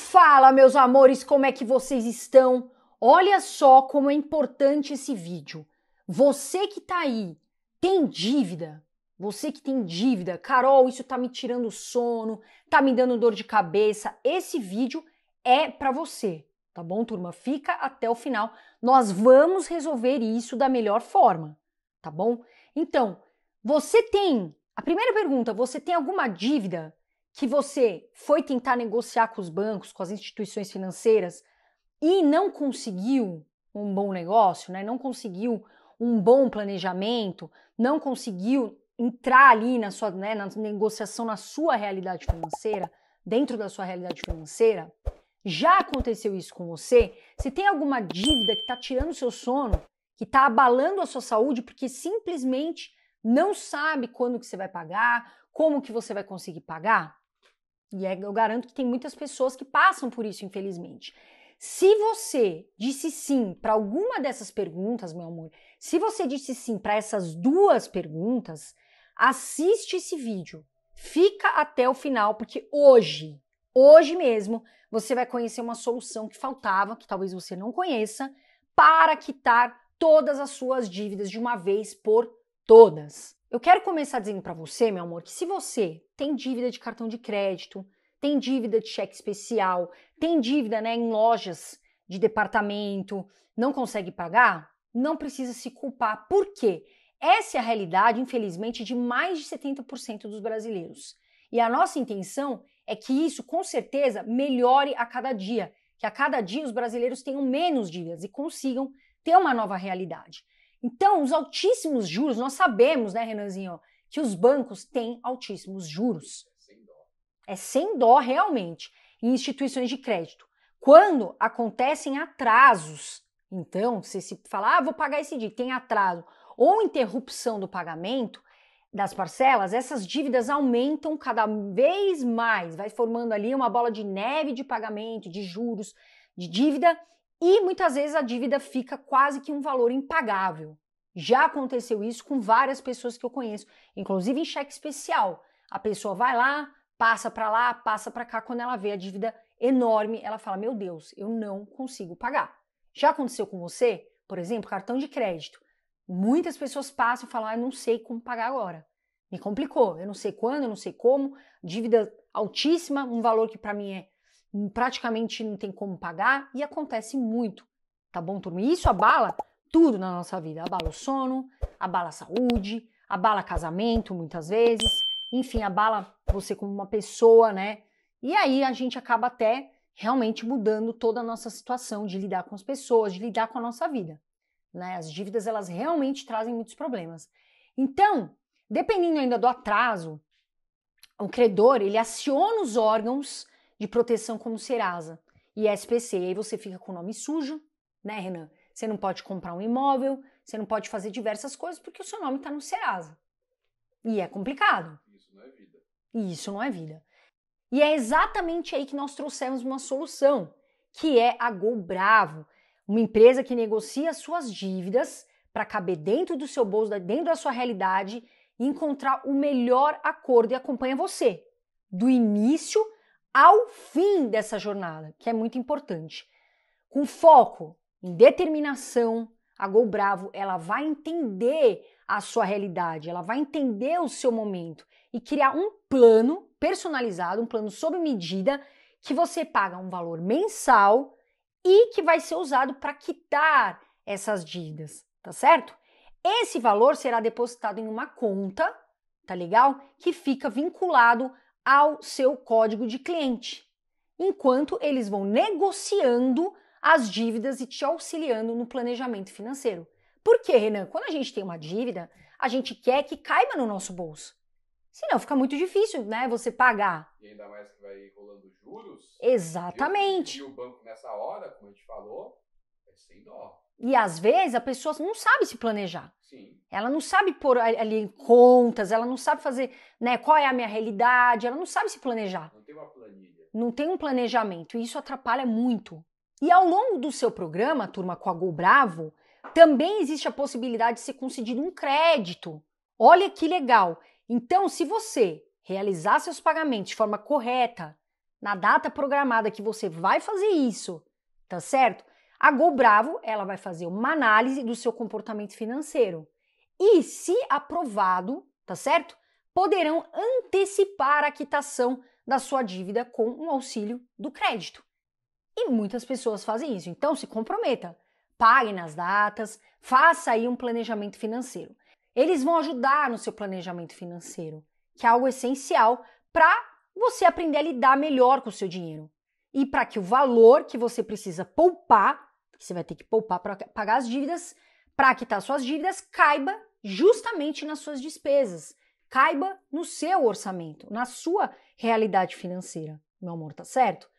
Fala, meus amores, como é que vocês estão? Olha só como é importante esse vídeo. Você que tá aí, tem dívida? Você que tem dívida, Carol, isso tá me tirando sono, tá me dando dor de cabeça. Esse vídeo é para você, tá bom, turma? Fica até o final. Nós vamos resolver isso da melhor forma, tá bom? Então, você tem. A primeira pergunta, você tem alguma dívida que você foi tentar negociar com os bancos, com as instituições financeiras e não conseguiu um bom negócio, né? Não conseguiu um bom planejamento, não conseguiu entrar ali na sua né, na negociação na sua realidade financeira, dentro da sua realidade financeira, já aconteceu isso com você? Se tem alguma dívida que está tirando o seu sono, que está abalando a sua saúde, porque simplesmente não sabe quando que você vai pagar, como que você vai conseguir pagar? E é, eu garanto que tem muitas pessoas que passam por isso, infelizmente. Se você disse sim para alguma dessas perguntas, meu amor, se você disse sim para essas duas perguntas, assiste esse vídeo. Fica até o final, porque hoje, hoje mesmo, você vai conhecer uma solução que faltava, que talvez você não conheça, para quitar todas as suas dívidas de uma vez por todas. Eu quero começar dizendo para você, meu amor, que se você tem dívida de cartão de crédito, tem dívida de cheque especial, tem dívida né, em lojas de departamento, não consegue pagar, não precisa se culpar. Por quê? Essa é a realidade, infelizmente, de mais de 70% dos brasileiros. E a nossa intenção é que isso, com certeza, melhore a cada dia, que a cada dia os brasileiros tenham menos dívidas e consigam ter uma nova realidade. Então, os altíssimos juros, nós sabemos, né, Renanzinho, que os bancos têm altíssimos juros. É sem dó, é sem dó realmente, em instituições de crédito. Quando acontecem atrasos, então, se se falar, ah, vou pagar esse dia, tem atraso, ou interrupção do pagamento das parcelas, essas dívidas aumentam cada vez mais, vai formando ali uma bola de neve de pagamento, de juros, de dívida, e muitas vezes a dívida fica quase que um valor impagável. Já aconteceu isso com várias pessoas que eu conheço, inclusive em cheque especial. A pessoa vai lá, passa para lá, passa para cá, quando ela vê a dívida enorme, ela fala: "Meu Deus, eu não consigo pagar". Já aconteceu com você? Por exemplo, cartão de crédito. Muitas pessoas passam e falam: "Ah, não sei como pagar agora". Me complicou, eu não sei quando, eu não sei como, dívida altíssima, um valor que para mim é praticamente não tem como pagar e acontece muito, tá bom, turma? E isso abala tudo na nossa vida: abala o sono, abala a saúde, abala casamento muitas vezes, enfim, abala você como uma pessoa, né? E aí a gente acaba até realmente mudando toda a nossa situação de lidar com as pessoas, de lidar com a nossa vida. Né? As dívidas elas realmente trazem muitos problemas. Então, dependendo ainda do atraso, o credor ele aciona os órgãos de proteção como Serasa e SPC. E aí você fica com o nome sujo, né, Renan? Você não pode comprar um imóvel, você não pode fazer diversas coisas porque o seu nome está no Serasa. E é complicado. Isso não é vida. E isso não é vida. E é exatamente aí que nós trouxemos uma solução, que é a Gol Bravo, uma empresa que negocia suas dívidas para caber dentro do seu bolso, dentro da sua realidade, e encontrar o melhor acordo e acompanha você do início ao fim dessa jornada, que é muito importante. Com foco, em determinação, a Gol Bravo ela vai entender a sua realidade, ela vai entender o seu momento e criar um plano personalizado, um plano sob medida que você paga um valor mensal e que vai ser usado para quitar essas dívidas, tá certo? Esse valor será depositado em uma conta, tá legal? Que fica vinculado ao seu código de cliente, enquanto eles vão negociando as dívidas e te auxiliando no planejamento financeiro. Por quê, Renan? Quando a gente tem uma dívida, a gente quer que caiba no nosso bolso. Senão fica muito difícil, né? Você pagar. E ainda mais que vai rolando juros. Exatamente. E o banco nessa hora, como a gente falou, é sem dó. E às vezes a pessoa não sabe se planejar. Sim. Ela não sabe pôr ali em contas, ela não sabe fazer, né, qual é a minha realidade, ela não sabe se planejar. Não tem uma planilha. Não tem um planejamento e isso atrapalha muito. E ao longo do seu programa, turma com a Go Bravo, também existe a possibilidade de ser concedido um crédito. Olha que legal. Então, se você realizar seus pagamentos de forma correta, na data programada que você vai fazer isso, tá certo? A Go Bravo, ela vai fazer uma análise do seu comportamento financeiro. E se aprovado, tá certo? Poderão antecipar a quitação da sua dívida com um auxílio do crédito. E muitas pessoas fazem isso. Então se comprometa, pague nas datas, faça aí um planejamento financeiro. Eles vão ajudar no seu planejamento financeiro, que é algo essencial para você aprender a lidar melhor com o seu dinheiro e para que o valor que você precisa poupar que você vai ter que poupar para pagar as dívidas, para quitar tá, suas dívidas, caiba justamente nas suas despesas, caiba no seu orçamento, na sua realidade financeira. Meu amor, tá certo?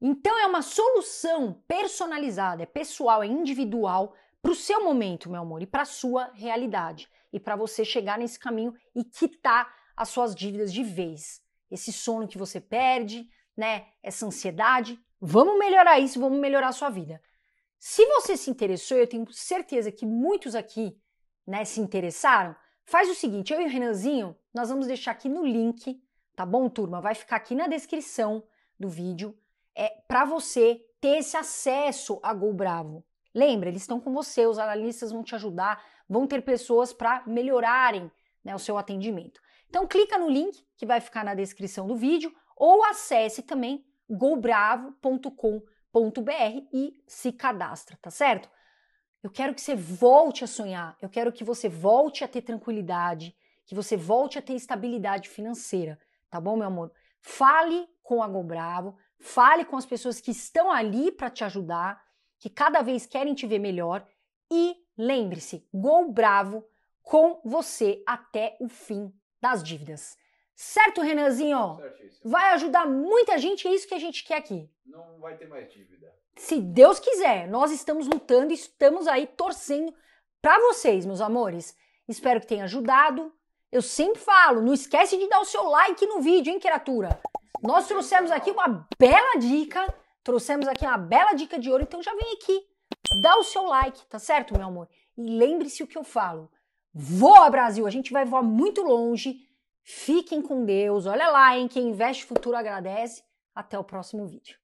Então é uma solução personalizada, é pessoal, é individual para o seu momento, meu amor, e para a sua realidade, e para você chegar nesse caminho e quitar as suas dívidas de vez. Esse sono que você perde, né? Essa ansiedade, vamos melhorar isso, vamos melhorar a sua vida. Se você se interessou, eu tenho certeza que muitos aqui né, se interessaram, faz o seguinte: eu e o Renanzinho, nós vamos deixar aqui no link, tá bom, turma? Vai ficar aqui na descrição do vídeo é para você ter esse acesso a Gol Bravo. Lembra, eles estão com você, os analistas vão te ajudar, vão ter pessoas para melhorarem né, o seu atendimento. Então clica no link que vai ficar na descrição do vídeo ou acesse também golbravo.com.br www.sonhar.com.br e se cadastra, tá certo? Eu quero que você volte a sonhar, eu quero que você volte a ter tranquilidade, que você volte a ter estabilidade financeira, tá bom, meu amor? Fale com a Go Bravo, fale com as pessoas que estão ali para te ajudar, que cada vez querem te ver melhor e lembre-se, Go Bravo com você até o fim das dívidas. Certo, Renanzinho? Certíssimo. Vai ajudar muita gente, é isso que a gente quer aqui. Não vai ter mais dívida. Se Deus quiser, nós estamos lutando, estamos aí torcendo para vocês, meus amores. Espero que tenha ajudado. Eu sempre falo, não esquece de dar o seu like no vídeo, hein, criatura? Nós trouxemos aqui uma bela dica, trouxemos aqui uma bela dica de ouro, então já vem aqui, dá o seu like, tá certo, meu amor? E lembre-se o que eu falo. Voa, Brasil, a gente vai voar muito longe Fiquem com Deus, olha lá, em quem investe futuro agradece. Até o próximo vídeo.